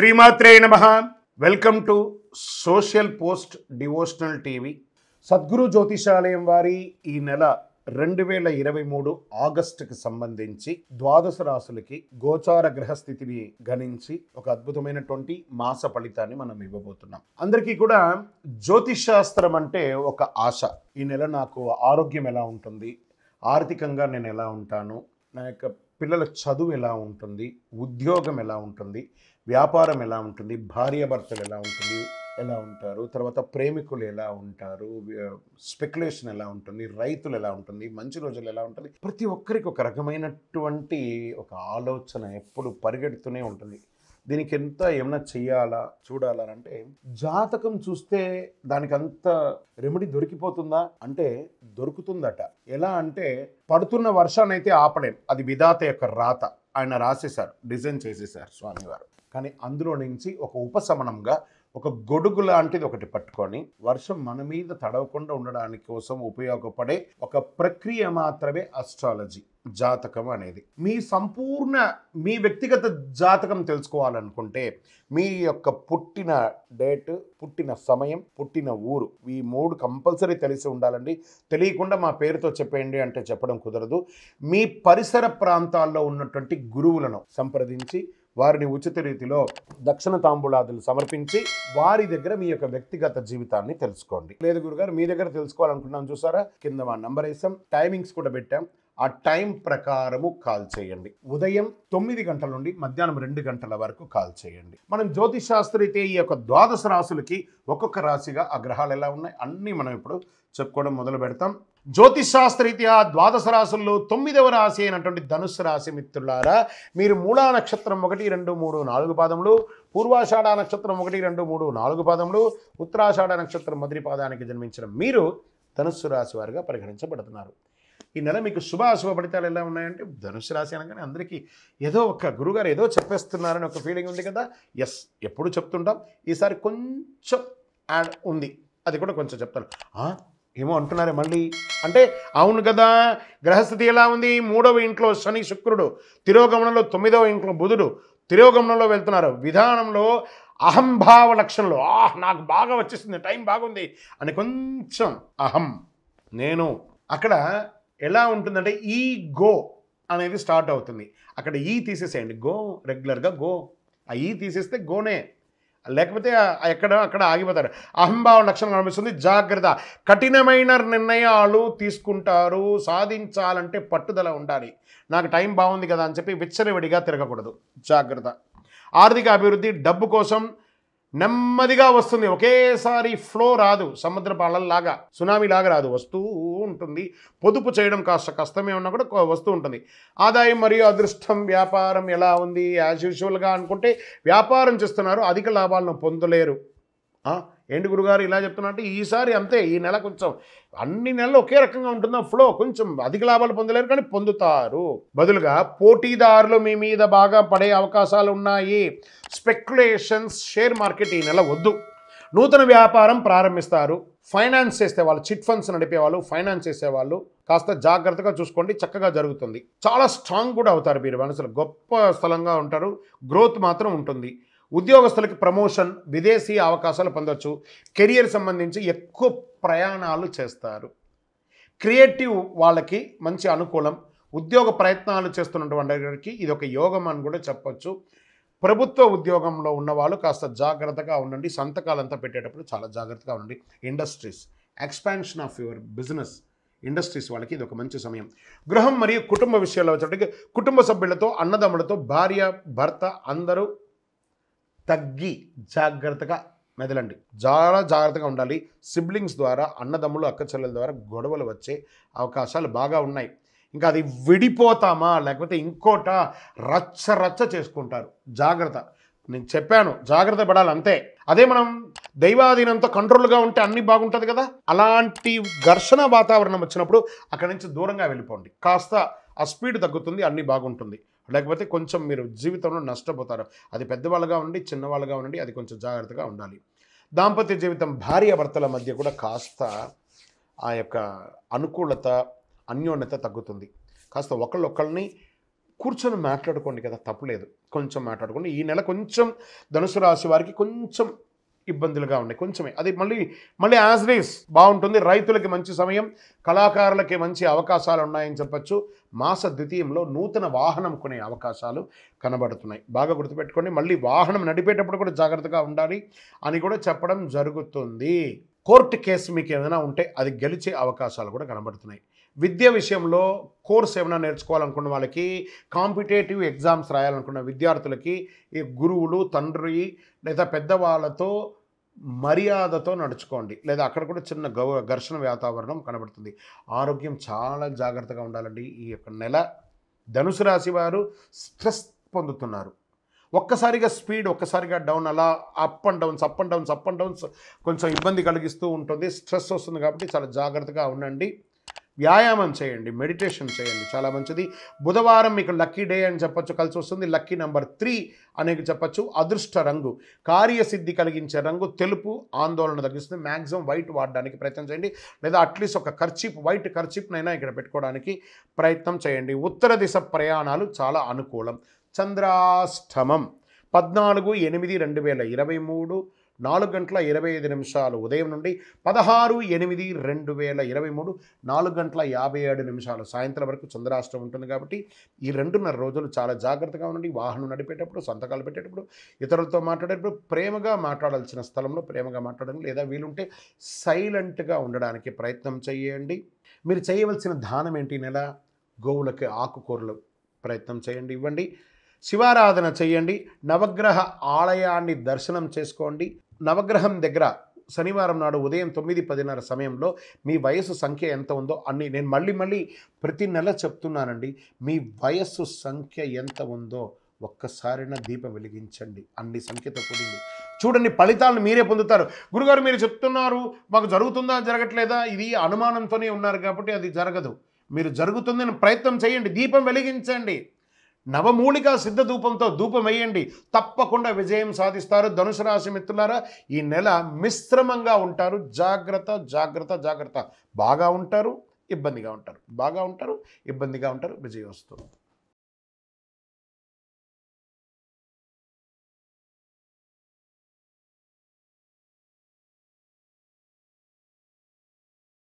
శ్రీమాత్రే నమ welcome to social post devotional TV Sadguru Jyothishalayam వారి ఈ నెల రెండు వేల ఇరవై మూడు ఆగస్టుకి సంబంధించి ద్వాదశ రాసులకి గోచార గ్రహస్థితిని గణించి ఒక అద్భుతమైనటువంటి మాస ఫలితాన్ని మనం ఇవ్వబోతున్నాం అందరికీ కూడా జ్యోతిషాస్త్రం అంటే ఒక ఆశ ఈ నెల నాకు ఆరోగ్యం ఎలా ఉంటుంది ఆర్థికంగా నేను ఎలా ఉంటాను నా యొక్క పిల్లల చదువు ఎలా ఉంటుంది ఉద్యోగం ఎలా ఉంటుంది వ్యాపారం ఎలా ఉంటుంది భార్యాభర్తలు ఎలా ఉంటుంది ఎలా ఉంటారు తర్వాత ప్రేమికులు ఎలా ఉంటారు స్పెక్యులేషన్ ఎలా ఉంటుంది రైతులు ఎలా ఉంటుంది మంచి రోజులు ఎలా ఉంటుంది ప్రతి ఒక్కరికి ఒక రకమైనటువంటి ఒక ఆలోచన ఎప్పుడు పరిగెడుతూనే ఉంటుంది దీనికి ఎంత ఏమైనా చెయ్యాలా చూడాలా అంటే జాతకం చూస్తే దానికి అంత రెమెడీ దొరికిపోతుందా అంటే దొరుకుతుందట ఎలా అంటే పడుతున్న వర్షాన్ని అయితే ఆపలేం అది విధాత యొక్క రాత ఆయన రాసేశారు డిజైన్ చేసేసారు స్వామివారు కానీ అందులో నుంచి ఒక ఉపశమనంగా ఒక గొడుగు లాంటిది ఒకటి పట్టుకొని వర్షం మన మీద తడవకుండా ఉండడానికి కోసం ఉపయోగపడే ఒక ప్రక్రియ మాత్రమే అస్ట్రాలజీ జాతకం అనేది మీ సంపూర్ణ మీ వ్యక్తిగత జాతకం తెలుసుకోవాలనుకుంటే మీ యొక్క పుట్టిన డేట్ పుట్టిన సమయం పుట్టిన ఊరు ఈ మూడు కంపల్సరీ తెలిసి ఉండాలండి తెలియకుండా మా పేరుతో చెప్పేయండి అంటే చెప్పడం కుదరదు మీ పరిసర ప్రాంతాల్లో ఉన్నటువంటి గురువులను సంప్రదించి వారిని ఉచిత రీతిలో దక్షిణ తాంబూలాదులు సమర్పించి వారి దగ్గర మీ యొక్క వ్యక్తిగత జీవితాన్ని తెలుసుకోండి లేదు గురుగారు మీ దగ్గర తెలుసుకోవాలనుకున్నాం చూసారా కింద మా నంబర్ వేసాం టైమింగ్స్ కూడా పెట్టాం ఆ టైం ప్రకారము కాల్ చేయండి ఉదయం తొమ్మిది గంటల నుండి మధ్యాహ్నం రెండు గంటల వరకు కాల్ చేయండి మనం జ్యోతిశాస్త్రైతే ఈ యొక్క ద్వాదశ రాశులకి ఒక్కొక్క రాశిగా ఆ గ్రహాలు ఎలా ఉన్నాయి అన్నీ మనం ఇప్పుడు చెప్పుకోవడం మొదలు పెడతాం జ్యోతిషాస్త్రరీత్యా ద్వాదశ రాశుల్లో తొమ్మిదవ రాశి అయినటువంటి ధనుసు రాశి మిత్రులారా మీరు మూలా నక్షత్రం ఒకటి రెండు మూడు నాలుగు పాదములు పూర్వాషాఢ నక్షత్రం ఒకటి రెండు మూడు నాలుగు పాదములు ఉత్తరాషాఢ నక్షత్రం మొదటి పాదానికి జన్మించిన మీరు ధనుస్సు రాశి వారిగా పరిగణించబడుతున్నారు ఈ నెల మీకు శుభ అశుభ ఫలితాలు ఎలా ఉన్నాయంటే ధనుసు రాశి అనగానే అందరికీ ఏదో ఒక గురుగారు ఏదో చెప్పేస్తున్నారని ఒక ఫీలింగ్ ఉంది కదా ఎస్ ఎప్పుడు చెప్తుంటాం ఈసారి కొంచెం యాడ్ ఉంది అది కూడా కొంచెం చెప్తాను ఏమో అంటున్నారే మళ్ళీ అంటే అవును కదా గ్రహస్థితి ఎలా ఉంది మూడవ ఇంట్లో శని శుక్రుడు తిరోగమనంలో తొమ్మిదవ ఇంట్లో బుధుడు తిరోగమనంలో వెళ్తున్నారు విధానంలో అహంభావ లక్షణంలో ఆహ్ నాకు బాగా వచ్చేసింది టైం బాగుంది అని కొంచెం అహం నేను అక్కడ ఎలా ఉంటుందంటే ఈ గో అనేది స్టార్ట్ అవుతుంది అక్కడ ఈ తీసేసేయండి గో రెగ్యులర్గా గో ఆ ఈ తీసేస్తే గోనే లేకపోతే ఎక్కడ అక్కడ ఆగిపోతారు అహంభావ లక్షణం కనిపిస్తుంది జాగ్రత్త కఠినమైన నిర్ణయాలు తీసుకుంటారు సాధించాలంటే పట్టుదల ఉండాలి నాకు టైం బాగుంది కదా అని చెప్పి విచ్చలవిడిగా తిరగకూడదు జాగ్రత్త ఆర్థిక అభివృద్ధి డబ్బు కోసం నెమ్మదిగా వస్తుంది ఒకేసారి ఫ్లో రాదు సముద్రపు సునామీ సునామీలాగా రాదు వస్తూ ఉంటుంది పొదుపు చేయడం కాస్త కష్టమే ఉన్నా కూడా వస్తూ ఉంటుంది ఆదాయం మరియు అదృష్టం వ్యాపారం ఎలా ఉంది యాజ్ యూజువల్గా అనుకుంటే వ్యాపారం చేస్తున్నారు అధిక లాభాలను పొందలేరు ఏంటి గురుగారు ఇలా అంటే ఈసారి అంతే ఈ నెల కొంచెం అన్ని నెలలు ఒకే రకంగా ఉంటుందా ఫ్లో కొంచెం అధిక లాభాలు పొందలేరు కానీ పొందుతారు బదులుగా పోటీదారులు మీ మీద బాగా పడే అవకాశాలు ఉన్నాయి స్పెక్యులేషన్స్ షేర్ మార్కెట్ ఈ నెల వద్దు నూతన వ్యాపారం ప్రారంభిస్తారు ఫైనాన్స్ చేసే వాళ్ళు చిట్ ఫండ్స్ నడిపేవాళ్ళు ఫైనాన్స్ చేసేవాళ్ళు కాస్త జాగ్రత్తగా చూసుకోండి చక్కగా జరుగుతుంది చాలా స్ట్రాంగ్ కూడా అవుతారు మీరు మనసులు గొప్ప స్థలంగా ఉంటారు గ్రోత్ మాత్రం ఉంటుంది ఉద్యోగస్తులకి ప్రమోషన్ విదేశీ అవకాశాలు పొందొచ్చు కెరియర్ సంబంధించి ఎక్కువ ప్రయాణాలు చేస్తారు క్రియేటివ్ వాళ్ళకి మంచి అనుకూలం ఉద్యోగ ప్రయత్నాలు చేస్తున్నటువంటి ఇది ఒక యోగం అని కూడా చెప్పచ్చు ప్రభుత్వ ఉద్యోగంలో ఉన్నవాళ్ళు కాస్త జాగ్రత్తగా ఉండండి సంతకాలంతా పెట్టేటప్పుడు చాలా జాగ్రత్తగా ఉండండి industries expansion of your business industries వాళ్ళకి ఇది ఒక మంచి సమయం గృహం మరియు కుటుంబ విషయాల్లో వచ్చేటప్పటికి కుటుంబ సభ్యులతో అన్నదమ్ములతో భార్య భర్త అందరూ తగ్గి జాగ్రత్తగా మెదలండి చాలా జాగ్రత్తగా ఉండాలి సిబ్లింగ్స్ ద్వారా అన్నదమ్ములు అక్క చెల్లెల ద్వారా గొడవలు వచ్చే అవకాశాలు బాగా ఉన్నాయి ఇంకా అది విడిపోతామా లేకపోతే ఇంకోట రచ్చ రచ్చ చేసుకుంటారు జాగ్రత్త నేను చెప్పాను జాగ్రత్త పడాలి అంతే అదే మనం దైవాధీనంతో కంట్రోల్గా ఉంటే అన్ని బాగుంటుంది కదా అలాంటి ఘర్షణ వాతావరణం వచ్చినప్పుడు అక్కడి నుంచి దూరంగా వెళ్ళిపోండి కాస్త ఆ స్పీడ్ తగ్గుతుంది అన్నీ బాగుంటుంది లేకపోతే కొంచెం మీరు జీవితంలో నష్టపోతారు అది పెద్దవాళ్ళుగా ఉండి చిన్నవాళ్ళుగా ఉండి అది కొంచెం జాగ్రత్తగా ఉండాలి దాంపత్య జీవితం భర్తల మధ్య కూడా కాస్త ఆ యొక్క అనుకూలత అన్యోన్యత తగ్గుతుంది కాస్త ఒకళ్ళొక్కళ్ళని కూర్చొని మాట్లాడుకోండి కదా తప్పులేదు కొంచెం మాట్లాడుకోండి ఈ నెల కొంచెం ధనుసు రాశి వారికి కొంచెం ఇబ్బందులుగా ఉన్నాయి కొంచెమే అది మళ్ళీ మళ్ళీ యాజ్ బాగుంటుంది రైతులకి మంచి సమయం కళాకారులకి మంచి అవకాశాలు ఉన్నాయని చెప్పచ్చు మాస ద్వితీయంలో నూతన వాహనం కొనే అవకాశాలు కనబడుతున్నాయి బాగా గుర్తుపెట్టుకోండి మళ్ళీ వాహనం నడిపేటప్పుడు కూడా జాగ్రత్తగా ఉండాలి అని కూడా చెప్పడం జరుగుతుంది కోర్టు కేసు మీకు ఏమైనా ఉంటే అది గెలిచే అవకాశాలు కూడా కనబడుతున్నాయి విద్య విషయంలో కోర్స్ ఏమైనా నేర్చుకోవాలనుకున్న వాళ్ళకి కాంపిటేటివ్ ఎగ్జామ్స్ రాయాలనుకున్న విద్యార్థులకి ఈ గురువులు తండ్రి లేదా పెద్దవాళ్ళతో మర్యాదతో నడుచుకోండి లేదా అక్కడ కూడా చిన్న గౌ ఘర్షణ వాతావరణం కనబడుతుంది ఆరోగ్యం చాలా జాగ్రత్తగా ఉండాలండి ఈ యొక్క నెల ధనుసు రాశి వారు స్ట్రెస్ పొందుతున్నారు ఒక్కసారిగా స్పీడ్ ఒక్కసారిగా డౌన్ అలా up and downs up and downs up and downs కొంచెం ఇబ్బంది కలిగిస్తూ ఉంటుంది స్ట్రెస్ వస్తుంది కాబట్టి చాలా జాగ్రత్తగా ఉండండి వ్యాయామం చేయండి మెడిటేషన్ చేయండి చాలా మంచిది బుధవారం మీకు లక్కీ డే అని చెప్పచ్చు కలిసి వస్తుంది లక్కీ నెంబర్ త్రీ అనేది చెప్పచ్చు అదృష్ట రంగు కార్యసిద్ధి కలిగించే రంగు తెలుపు ఆందోళన తగ్గిస్తుంది మ్యాక్సిమం వైట్ వాడడానికి ప్రయత్నం చేయండి లేదా అట్లీస్ట్ ఒక ఖర్చీప్ వైట్ ఖర్చీప్నైనా ఇక్కడ పెట్టుకోవడానికి ప్రయత్నం చేయండి ఉత్తర దిశ ప్రయాణాలు చాలా అనుకూలం చంద్రాష్టమం పద్నాలుగు ఎనిమిది రెండు వేల ఇరవై మూడు నాలుగు గంటల ఇరవై ఐదు నిమిషాలు ఉదయం నుండి పదహారు ఎనిమిది రెండు వేల ఇరవై మూడు నాలుగు గంటల యాభై ఏడు నిమిషాలు సాయంత్రం వరకు చంద్రాష్టం ఉంటుంది కాబట్టి ఈ రెండున్నర రోజులు చాలా జాగ్రత్తగా ఉండండి వాహనం నడిపేటప్పుడు సంతకాలు పెట్టేటప్పుడు ఇతరులతో మాట్లాడేటప్పుడు ప్రేమగా మాట్లాడాల్సిన స్థలంలో ప్రేమగా మాట్లాడడం లేదా వీలుంటే సైలెంట్గా ఉండడానికి ప్రయత్నం చేయండి మీరు చేయవలసిన దానం ఏంటి నెల గోవులకి ఆకుకూరలు ప్రయత్నం చేయండి ఇవ్వండి శివారాధన చేయండి నవగ్రహ ఆలయాన్ని దర్శనం చేసుకోండి నవగ్రహం దగ్గర శనివారం నాడు ఉదయం తొమ్మిది పదిన్నర సమయంలో మీ వయస్సు సంఖ్య ఎంత ఉందో అన్ని నేను మళ్ళీ మళ్ళీ ప్రతి నెల చెప్తున్నానండి మీ వయస్సు సంఖ్య ఎంత ఉందో ఒక్కసారైనా దీపం వెలిగించండి అన్ని సంఖ్యతో కూడింది చూడండి ఫలితాలను మీరే పొందుతారు గురుగారు మీరు చెప్తున్నారు మాకు జరుగుతుందా జరగట్లేదా ఇది అనుమానంతోనే ఉన్నారు కాబట్టి అది జరగదు మీరు జరుగుతుందని ప్రయత్నం చేయండి దీపం వెలిగించండి నవమూలికా సిద్ధ ధూపంతో ధూపం వేయండి తప్పకుండా విజయం సాధిస్తారు ధనుసు రాశి మిత్రులారా ఈ నెల మిశ్రమంగా ఉంటారు జాగ్రత్త జాగ్రత్త జాగ్రత్త బాగా ఉంటారు ఇబ్బందిగా ఉంటారు బాగా ఉంటారు ఇబ్బందిగా ఉంటారు విజయం వస్తుంది